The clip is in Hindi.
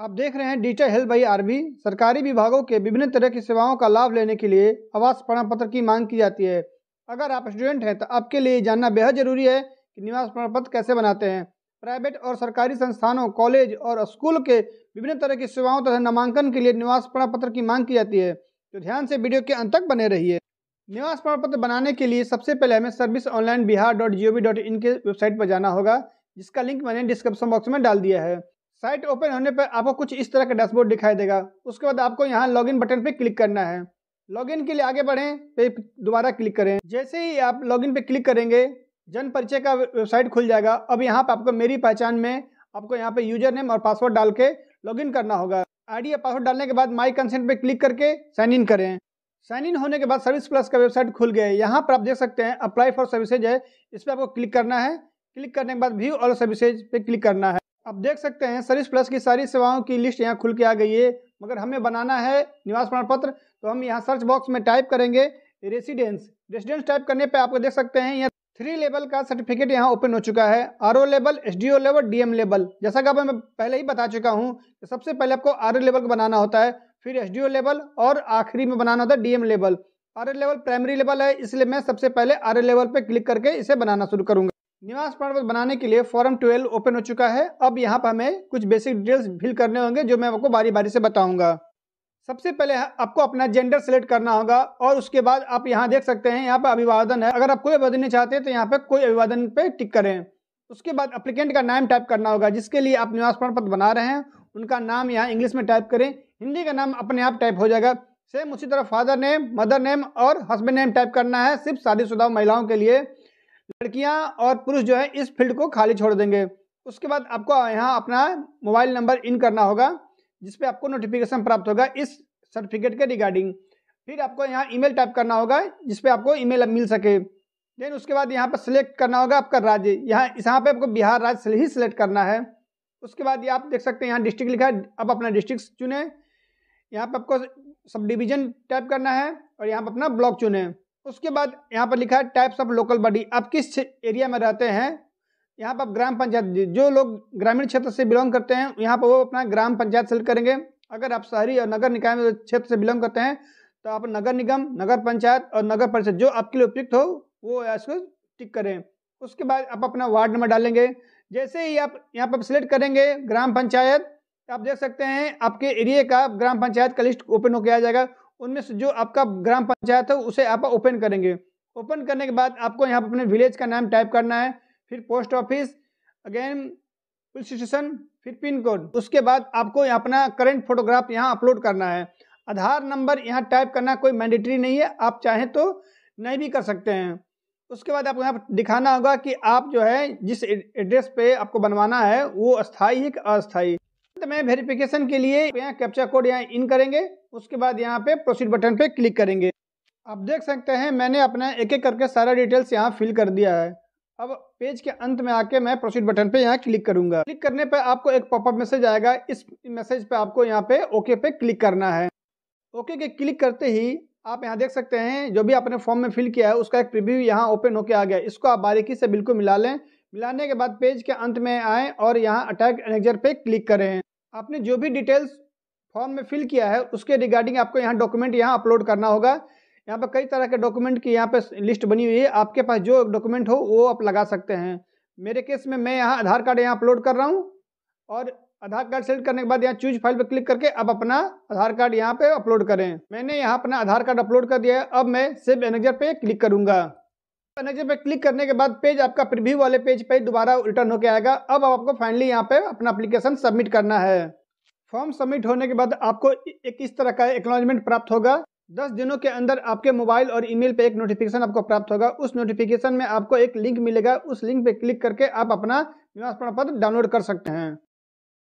आप देख रहे हैं डिजिटल हेल्थ भाई आरबी सरकारी विभागों के विभिन्न तरह की सेवाओं का लाभ लेने के लिए आवास प्रमाण पत्र की मांग की जाती है अगर आप स्टूडेंट हैं तो आपके लिए जानना बेहद जरूरी है कि निवास प्रमाण पत्र कैसे बनाते हैं प्राइवेट और सरकारी संस्थानों कॉलेज और स्कूल के विभिन्न तरह की सेवाओं तथा नामांकन के लिए निवास प्रमाण पत्र की मांग की जाती है तो ध्यान से वीडियो के अंत तक बने रहिए निवास प्रमाण पत्र बनाने के लिए सबसे पहले हमें service online Bihar dot G O V dot in के वेबसाइट पर जाना होगा जिसका लिंक मैंने डिस्क्रिप्शन बॉक्स में डाल दिया है साइट ओपन होने पर आपको कुछ इस तरह का डैशबोर्ड दिखाई देगा उसके बाद आपको यहाँ लॉगिन बटन पर क्लिक करना है लॉगिन के लिए आगे बढ़ें पे दोबारा क्लिक करें जैसे ही आप लॉगिन पे क्लिक करेंगे जन परिचय का वेबसाइट खुल जाएगा अब यहाँ पर आपको मेरी पहचान में आपको यहाँ पे यूजर नेम और पासवर्ड डाल के लॉगिन करना होगा आईडी या पासवर्ड डालने के बाद माई कंसेंट पे क्लिक करके साइन इन करें साइन इन होने के बाद सर्विस प्लस का वेबसाइट खुल गया है यहाँ पर आप देख सकते हैं अप्लाई फॉर सर्विसेज है इस पर आपको क्लिक करना है क्लिक करने के बाद व्यू ऑल सर्विसेज पे क्लिक करना है आप देख सकते हैं सर्विस प्लस की सारी सेवाओं की लिस्ट यहाँ खुल के आ गई है मगर हमें बनाना है निवास प्रमाण पत्र तो हम यहाँ सर्च बॉक्स में टाइप करेंगे रेसिडेंस रेसिडेंस टाइप करने पे आपको देख सकते हैं यहाँ थ्री लेवल का सर्टिफिकेट यहाँ ओपन हो चुका है R O level S D O level D M level जैसा कि मैं पहले ही बता चुका हूँ कि सबसे पहले आपको आर ओ लेवल का बनाना होता है फिर एस डी ओ लेवल और आखिरी में बनाना होता है D M level R O level primary level है इसलिए मैं सबसे पहले आर ओ लेवल पर क्लिक करके इसे बनाना शुरू करूँगा निवास प्रमाण बनाने के लिए फॉर्म ट्वेल्व ओपन हो चुका है अब यहाँ पर हमें कुछ बेसिक डिटेल्स फिल करने होंगे जो मैं आपको बारी बारी से बताऊंगा सबसे पहले आपको अपना जेंडर सेलेक्ट करना होगा और उसके बाद आप यहाँ देख सकते हैं यहाँ पर अभिवादन है अगर आप कोई अभिवादन नहीं चाहते तो यहाँ पर कोई अभिवादन पे टिक करें उसके बाद अप्लीकेंट का नाम टाइप करना होगा जिसके लिए आप निवास प्रमाण पत्र बना रहे हैं उनका नाम यहाँ इंग्लिश में टाइप करें हिंदी का नाम अपने आप टाइप हो जाएगा सेम उसी तरह फादर नेम मदर नेम और हस्बैंड नेम टाइप करना है सिर्फ शादीशुदा महिलाओं के लिए लड़कियां और पुरुष जो है इस फील्ड को खाली छोड़ देंगे उसके बाद आपको यहाँ अपना मोबाइल नंबर इन करना होगा जिसपे आपको नोटिफिकेशन प्राप्त होगा इस सर्टिफिकेट के रिगार्डिंग फिर आपको यहाँ ईमेल टाइप करना होगा जिसपे आपको ईमेल मिल सके देन उसके बाद यहाँ पर सिलेक्ट करना होगा आपका राज्य यहाँ यहाँ पे आपको बिहार राज्य से ही सिलेक्ट करना है उसके बाद ये आप देख सकते हैं यहाँ डिस्ट्रिक्ट लिखा है अब अपना डिस्ट्रिक्ट चुने यहाँ पर आपको सब डिवीजन टाइप करना है और यहाँ पर अपना ब्लॉक चुने उसके बाद यहाँ पर लिखा है टाइप्स ऑफ लोकल बॉडी आप किस एरिया में रहते हैं यहाँ पर ग्राम पंचायत जो लोग ग्रामीण क्षेत्र से बिलोंग करते हैं यहाँ पर वो अपना ग्राम पंचायत सेलेक्ट करेंगे अगर आप शहरी और नगर निकाय क्षेत्र से बिलोंग करते हैं तो आप नगर निगम नगर पंचायत और नगर परिषद जो आपके लिए उपयुक्त हो वो इसको टिक करें उसके बाद आप अपना वार्ड नंबर डालेंगे जैसे ही आप यहाँ पर सिलेक्ट करेंगे ग्राम पंचायत आप देख सकते हैं आपके एरिया का ग्राम पंचायत का लिस्ट ओपन होकर आ जाएगा उनमें से जो आपका ग्राम पंचायत है उसे आप ओपन करेंगे ओपन करने के बाद आपको यहाँ पर अपने विलेज का नाम टाइप करना है फिर post office again police station फिर पिन कोड उसके बाद आपको अपना करंट फोटोग्राफ यहाँ अपलोड करना है आधार नंबर यहाँ टाइप करना कोई मैंडेटरी नहीं है आप चाहें तो नहीं भी कर सकते हैं उसके बाद आपको यहाँ पर दिखाना होगा कि आप जो है जिस एड्रेस पे आपको बनवाना है वो अस्थाई है कि अस्थाई तो मैं वेरिफिकेशन के लिए यहाँ कैप्चा कोड यहाँ इन करेंगे उसके बाद यहाँ पे प्रोसीड बटन पे क्लिक करेंगे आप देख सकते हैं मैंने अपना एक एक करके सारा डिटेल्स यहाँ फिल कर दिया है अब पेज के अंत में आके मैं प्रोसीड बटन पे यहाँ क्लिक करूंगा क्लिक करने पे आपको एक पॉपअप मैसेज आएगा इस मैसेज पे आपको यहाँ पे ओके पे क्लिक करना है ओके के क्लिक करते ही आप यहाँ देख सकते हैं जो भी आपने फॉर्म में फिल किया है उसका एक प्रिव्यू यहाँ ओपन होके आ गया इसको आप बारीकी से बिल्कुल मिला लें मिलाने के बाद पेज के अंत में आए और यहाँ अटैक एनेक्जर पे क्लिक करें आपने जो भी डिटेल्स फॉर्म में फिल किया है उसके रिगार्डिंग आपको यहाँ डॉक्यूमेंट यहाँ अपलोड करना होगा यहाँ पर कई तरह के डॉक्यूमेंट की यहाँ पर लिस्ट बनी हुई है आपके पास जो डॉक्यूमेंट हो वो आप लगा सकते हैं मेरे केस में मैं यहाँ आधार कार्ड यहाँ अपलोड कर रहा हूँ और आधार कार्ड सेलेक्ट करने के बाद यहाँ चूज फाइल पर क्लिक करके अब अपना आधार कार्ड यहाँ पे अपलोड करें मैंने यहाँ अपना आधार कार्ड अपलोड कर दिया है अब मैं सेव एनेजर पे क्लिक करूंगा एनेजर पे क्लिक करने के बाद पेज आपका प्रिव्यू वाले पेज पे दोबारा रिटर्न होकर आएगा अब आपको फाइनली यहाँ पे अपना अप्लीकेशन सबमिट करना है फॉर्म सबमिट होने के बाद आपको एक इस तरह का एक्नोलॉजमेंट प्राप्त होगा दस दिनों के अंदर आपके मोबाइल और ईमेल पे एक नोटिफिकेशन आपको प्राप्त होगा उस नोटिफिकेशन में आपको एक लिंक मिलेगा उस लिंक पे क्लिक करके आप अपना निवास प्रमाण पत्र डाउनलोड कर सकते हैं